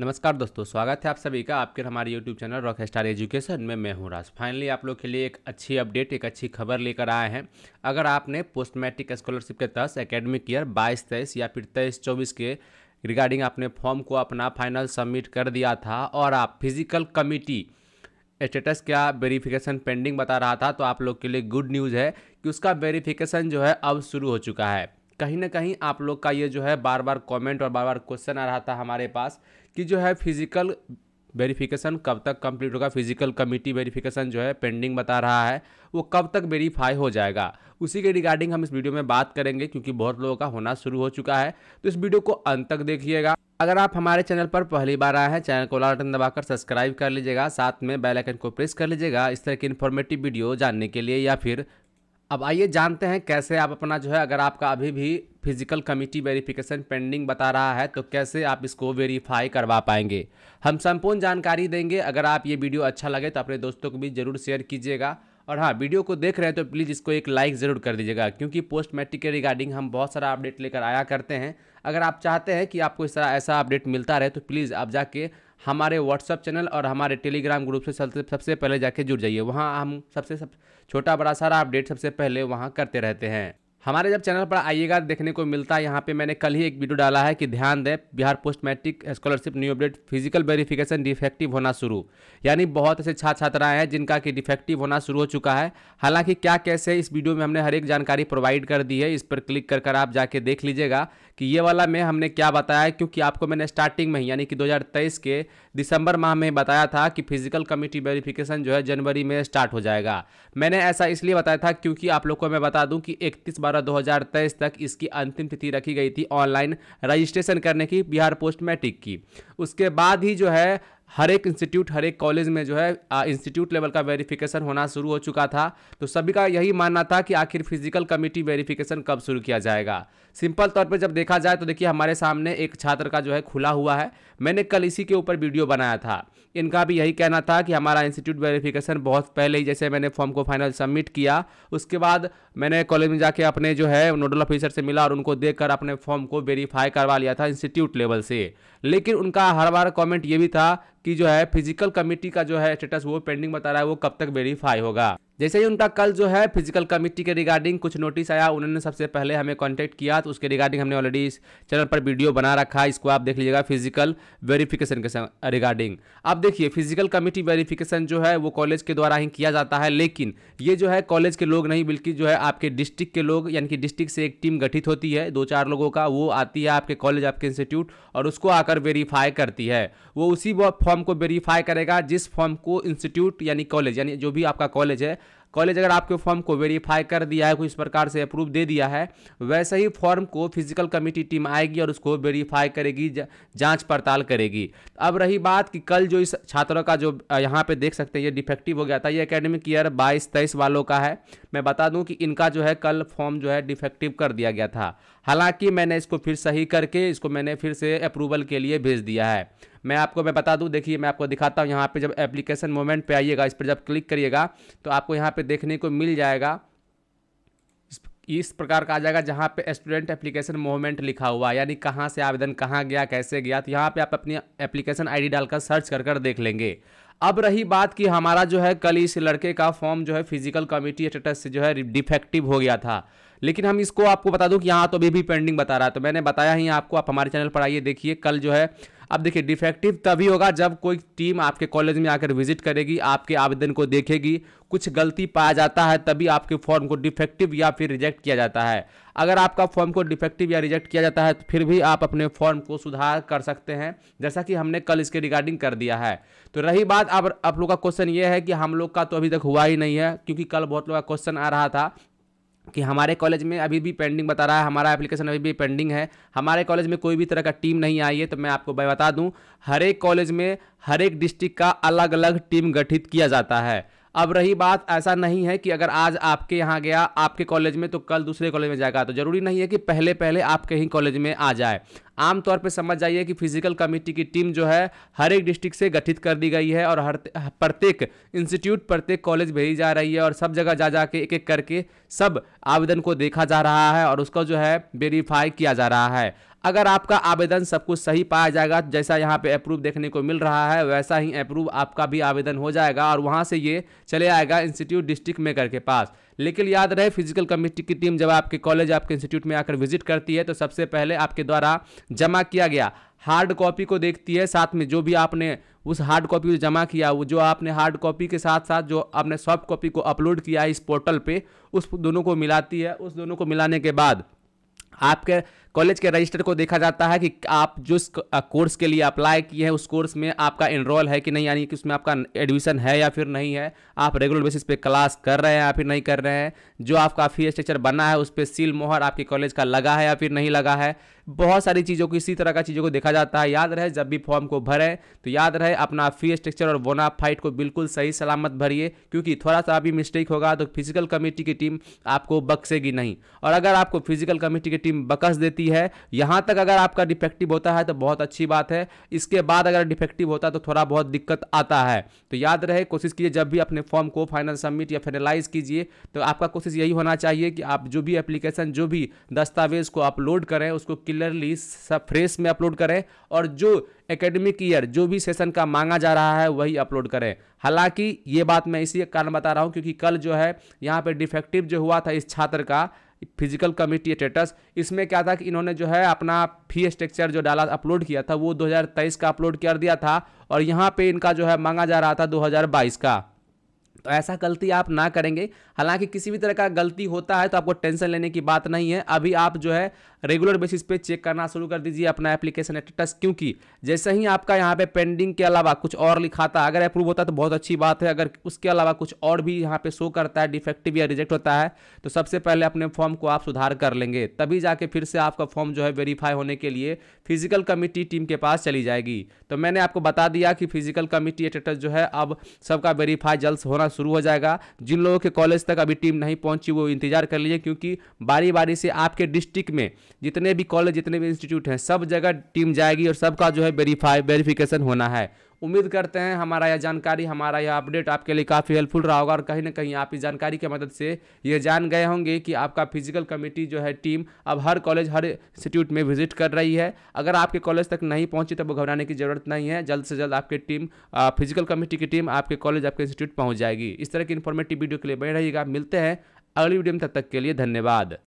नमस्कार दोस्तों स्वागत है आप सभी का आपके हमारे YouTube channel rock star education में मैं हूं राज फाइनली आप लोग के लिए एक अच्छी अपडेट एक अच्छी खबर लेकर आए हैं अगर आपने पोस्ट मैट्रिक स्कॉलरशिप के तहत एकेडमिक ईयर बाईस तेईस या फिर तेईस चौबीस के रिगार्डिंग आपने फॉर्म को अपना फाइनल सबमिट कर दिया था और आप फिजिकल कमिटी स्टेटस क्या वेरीफिकेशन पेंडिंग बता रहा था तो आप लोग के लिए गुड न्यूज़ है कि उसका वेरीफिकेशन जो है अब शुरू हो चुका है कहीं ना कहीं आप लोग का ये जो है बार बार कमेंट और बार बार क्वेश्चन आ रहा था हमारे पास कि जो है फिजिकल वेरिफिकेशन कब तक कंप्लीट होगा फिजिकल कमिटी वेरिफिकेशन जो है पेंडिंग बता रहा है वो कब तक वेरीफाई हो जाएगा उसी के रिगार्डिंग हम इस वीडियो में बात करेंगे क्योंकि बहुत लोगों का होना शुरू हो चुका है तो इस वीडियो को अंत तक देखिएगा अगर आप हमारे चैनल पर पहली बार आए हैं चैनल को लाल बटन दबाकर सब्सक्राइब कर लीजिएगा साथ में बेल आइकन को प्रेस कर लीजिएगा इस तरह की इन्फॉर्मेटिव वीडियो जानने के लिए या फिर अब आइए जानते हैं कैसे आप अपना जो है अगर आपका अभी भी फिजिकल कमिटी वेरिफिकेशन पेंडिंग बता रहा है तो कैसे आप इसको वेरीफाई करवा पाएंगे हम संपूर्ण जानकारी देंगे अगर आप ये वीडियो अच्छा लगे तो अपने दोस्तों को भी जरूर शेयर कीजिएगा और हाँ वीडियो को देख रहे हैं तो प्लीज़ इसको एक लाइक ज़रूर कर दीजिएगा क्योंकि पोस्ट मैट्रिक के रिगार्डिंग हम बहुत सारा अपडेट लेकर आया करते हैं अगर आप चाहते हैं कि आपको इस तरह ऐसा अपडेट मिलता रहे तो प्लीज़ आप जाके हमारे व्हाट्सअप चैनल और हमारे टेलीग्राम ग्रुप से सबसे पहले जाके जुड़ जाइए वहाँ हम सबसे सब छोटा बड़ा सारा अपडेट सबसे पहले वहाँ करते रहते हैं हमारे जब चैनल पर आइएगा देखने को मिलता है यहाँ पे मैंने कल ही एक वीडियो डाला है कि ध्यान दें Bihar post matric scholarship new update physical verification defective होना शुरू यानी बहुत ऐसे छात्र छात्राएं हैं जिनका कि डिफेक्टिव होना शुरू हो चुका है हालांकि क्या कैसे इस वीडियो में हमने हर एक जानकारी प्रोवाइड कर दी है इस पर क्लिक कर कर आप जाके देख लीजिएगा कि ये वाला में हमने क्या बताया क्योंकि आपको मैंने स्टार्टिंग में ही यानी कि 2023 के दिसंबर माह में बताया था कि फिजिकल कमिटी वेरिफिकेशन जो है जनवरी में स्टार्ट हो जाएगा मैंने ऐसा इसलिए बताया था क्योंकि आप लोग को मैं बता दूं कि इकतीस बारह दो तक इसकी अंतिम तिथि रखी गई थी ऑनलाइन रजिस्ट्रेशन करने की बिहार पोस्ट मैट्रिक की उसके बाद ही जो है हर एक इंस्टीट्यूट हर एक कॉलेज में जो है इंस्टीट्यूट लेवल का वेरिफिकेशन होना शुरू हो चुका था तो सभी का यही मानना था कि आखिर फिजिकल कमिटी वेरिफिकेशन कब शुरू किया जाएगा सिंपल तौर पर जब देखा जाए तो देखिए हमारे सामने एक छात्र का जो है खुला हुआ है मैंने कल इसी के ऊपर वीडियो बनाया था इनका भी यही कहना था कि हमारा इंस्टीट्यूट वेरिफिकेशन बहुत पहले ही जैसे मैंने फॉर्म को फाइनल सबमिट किया उसके बाद मैंने कॉलेज में जाके अपने जो है नोडल ऑफिसर से मिला और उनको देख अपने फॉर्म को वेरीफाई करवा लिया था इंस्टीट्यूट लेवल से लेकिन उनका हर बार कॉमेंट ये भी था कि जो है फिजिकल कमिटी का जो है स्टेटस वो पेंडिंग बता रहा है वो कब तक वेरीफाई होगा जैसे ही उनका कल जो है फिजिकल कमिटी के रिगार्डिंग कुछ नोटिस आया उन्होंने सबसे पहले हमें कांटेक्ट किया तो उसके रिगार्डिंग हमने ऑलरेडी इस चैनल पर वीडियो बना रखा है इसको आप देख लीजिएगा फिजिकल वेरिफिकेशन के रिगार्डिंग अब देखिए फिजिकल कमिटी वेरिफिकेशन जो है वो कॉलेज के द्वारा ही किया जाता है लेकिन ये जो है कॉलेज के लोग नहीं बल्कि जो है आपके डिस्ट्रिक्ट के लोग यानी कि डिस्ट्रिक्ट से एक टीम गठित होती है दो चार लोगों का वो आती है आपके कॉलेज आपके इंस्टीट्यूट और उसको आकर वेरीफाई करती है वो उसी फॉर्म को वेरीफाई करेगा जिस फॉर्म को इंस्टीट्यूट यानी कॉलेज यानी जो भी आपका कॉलेज है कॉलेज अगर आपके फॉर्म को वेरीफाई कर दिया है कोई इस प्रकार से अप्रूव दे दिया है वैसे ही फॉर्म को फिजिकल कमेटी टीम आएगी और उसको वेरीफाई करेगी जांच पड़ताल करेगी अब रही बात कि कल जो इस छात्रों का जो यहाँ पे देख सकते हैं ये डिफेक्टिव हो गया था ये अकेडमिक ईयर बाईस तेईस वालों का है मैं बता दूँ कि इनका जो है कल फॉर्म जो है डिफेक्टिव कर दिया गया था हालांकि मैंने इसको फिर सही करके इसको मैंने फिर से अप्रूवल के लिए भेज दिया है मैं आपको मैं बता दूँ देखिए मैं आपको दिखाता हूँ यहाँ पर जब एप्लीकेशन मोमेंट पर आइएगा इस पर जब क्लिक करिएगा तो आपको यहाँ पर देखने को मिल जाएगा इस प्रकार का आ जाएगा जहाँ पे स्टूडेंट एप्लीकेशन मूवमेंट लिखा हुआ है यानी कहाँ से आवेदन कहाँ गया कैसे गया तो यहाँ पे आप अपनी एप्लीकेशन आईडी डालकर सर्च कर कर देख लेंगे अब रही बात कि हमारा जो है कल इस लड़के का फॉर्म जो है फिजिकल कमिटी स्टेटस से जो है डिफेक्टिव हो गया था लेकिन हम इसको आपको बता दूं कि यहाँ तो अभी भी पेंडिंग बता रहा है तो मैंने बताया ही आपको आप हमारे चैनल पर आइए देखिए कल जो है अब देखिए डिफेक्टिव तभी होगा जब कोई टीम आपके कॉलेज में आकर विजिट करेगी आपके आवेदन को देखेगी कुछ गलती पाया जाता है तभी आपके फॉर्म को डिफेक्टिव या फिर रिजेक्ट किया जाता है अगर आपका फॉर्म को डिफेक्टिव या रिजेक्ट किया जाता है तो फिर भी आप अपने फॉर्म को सुधार कर सकते हैं जैसा कि हमने कल इसके रिगार्डिंग कर दिया है तो रही बात अब आप लोग का क्वेश्चन ये है कि हम लोग का तो अभी तक हुआ ही नहीं है क्योंकि कल बहुत लोग का क्वेश्चन आ रहा था कि हमारे कॉलेज में अभी भी पेंडिंग बता रहा है हमारा एप्लीकेशन अभी भी पेंडिंग है हमारे कॉलेज में कोई भी तरह का टीम नहीं आई है तो मैं आपको बता दूं हर एक कॉलेज में हर एक डिस्ट्रिक्ट का अलग अलग टीम गठित किया जाता है अब रही बात ऐसा नहीं है कि अगर आज आपके यहाँ गया आपके कॉलेज में तो कल दूसरे कॉलेज में जाएगा तो ज़रूरी नहीं है कि पहले पहले आपके ही कॉलेज में आ जाए आमतौर पर समझ जाइए कि फिजिकल कमेटी की टीम जो है हर एक डिस्ट्रिक्ट से गठित कर दी गई है और हर प्रत्येक इंस्टीट्यूट प्रत्येक कॉलेज भेजी जा रही है और सब जगह जा जा के एक एक करके सब आवेदन को देखा जा रहा है और उसका जो है वेरीफाई किया जा रहा है अगर आपका आवेदन सब कुछ सही पाया जाएगा जैसा यहाँ पे अप्रूव देखने को मिल रहा है वैसा ही अप्रूव आपका भी आवेदन हो जाएगा और वहाँ से ये चले आएगा इंस्टीट्यूट डिस्ट्रिक्ट मेकर के पास लेकिन याद रहे फिजिकल कमिटी की टीम जब आपके कॉलेज आपके इंस्टीट्यूट में आकर विजिट करती है तो सबसे पहले आपके द्वारा जमा किया गया हार्ड कॉपी को देखती है साथ में जो भी आपने उस हार्ड कॉपी को जमा किया वो जो आपने हार्ड कॉपी के साथ साथ जो आपने सॉफ्ट कॉपी को अपलोड किया इस पोर्टल पे उस दोनों को मिलाती है उस दोनों को मिलाने के बाद आपके कॉलेज के रजिस्टर को देखा जाता है कि आप जिस कोर्स के लिए अप्लाई किए हैं उस कोर्स में आपका इनरोल है कि नहीं यानी कि उसमें आपका एडमिशन है या फिर नहीं है आप रेगुलर बेसिस पे क्लास कर रहे हैं या फिर नहीं कर रहे हैं जो आपका फी स्ट्रक्चर बना है उस पर सील मोहर आपके कॉलेज का लगा है या फिर नहीं लगा है बहुत सारी चीज़ों को इसी तरह का चीज़ों को देखा जाता है याद रहे जब भी फॉर्म को भरें तो याद रहे अपना फी स्ट्रक्चर और फाइट को बिल्कुल सही सलामत भरिए क्योंकि थोड़ा सा भी मिस्टेक होगा तो फिजिकल कमेटी की टीम आपको बक्सेगी नहीं और अगर आपको फिजिकल कमेटी की टीम बकस देती होती है यहाँ तक अगर आपका डिफेक्टिव होता है तो बहुत अच्छी बात है इसके बाद अगर डिफेक्टिव होता है तो थोड़ा बहुत दिक्कत आता है तो याद रहे कोशिश कीजिए जब भी अपने फॉर्म को फाइनल सबमिट या फाइनलाइज कीजिए तो आपका कोशिश यही होना चाहिए कि आप जो भी एप्लीकेशन जो भी दस्तावेज़ को अपलोड करें उसको क्लियरली सब फ्रेश में अपलोड करें और जो एकेडमिक ईयर जो भी सेशन का मांगा जा रहा है वही अपलोड करें हालांकि ये बात मैं इसी कारण बता रहा हूँ क्योंकि कल जो है यहाँ पे डिफेक्टिव जो हुआ था इस छात्र का फिजिकल कमिटी स्टेटस इसमें क्या था कि इन्होंने जो है अपना फी स्ट्रक्चर जो डाला अपलोड किया था वो 2023 का अपलोड कर दिया था और यहाँ पे इनका जो है मांगा जा रहा था 2022 का तो ऐसा गलती आप ना करेंगे हालांकि किसी भी तरह का गलती होता है तो आपको टेंशन लेने की बात नहीं है अभी आप जो है रेगुलर बेसिस पे चेक करना शुरू कर दीजिए अपना एप्लीकेशन स्टेटस क्योंकि जैसे ही आपका यहाँ पे पेंडिंग के अलावा कुछ और लिखाता है अगर अप्रूव होता है तो बहुत अच्छी बात है अगर उसके अलावा कुछ और भी यहाँ पे शो करता है डिफेक्टिव या रिजेक्ट होता है तो सबसे पहले अपने फॉर्म को आप सुधार कर लेंगे तभी जाके फिर से आपका फॉर्म जो है वेरीफाई होने के लिए फिजिकल कमेटी टीम के पास चली जाएगी तो मैंने आपको बता दिया कि फिजिकल कमेटी स्टेटस जो है अब सबका वेरीफाई जल्द होना शुरू हो जाएगा जिन लोगों के कॉलेज तक अभी टीम नहीं पहुंची वो इंतजार कर लीजिए क्योंकि बारी बारी से आपके डिस्ट्रिक्ट में जितने भी कॉलेज जितने भी इंस्टीट्यूट हैं सब जगह टीम जाएगी और सबका जो है वेरीफाई वेरिफिकेशन होना है उम्मीद करते हैं हमारा यह जानकारी हमारा यह अपडेट आपके लिए काफ़ी हेल्पफुल रहा होगा और कहीं ना कहीं आप इस जानकारी की मदद से ये जान गए होंगे कि आपका फिजिकल कमेटी जो है टीम अब हर कॉलेज हर इंस्टीट्यूट में विजिट कर रही है अगर आपके कॉलेज तक नहीं पहुँची तो घबराने की ज़रूरत नहीं है जल्द से जल्द आपकी टीम फिजिकल कमेटी की टीम आपके कॉलेज आपके इंस्टीट्यूट पहुँच जाएगी इस तरह की इन्फॉर्मेटिव वीडियो के लिए बने रहिएगा मिलते हैं अगली वीडियो में तब तक के लिए धन्यवाद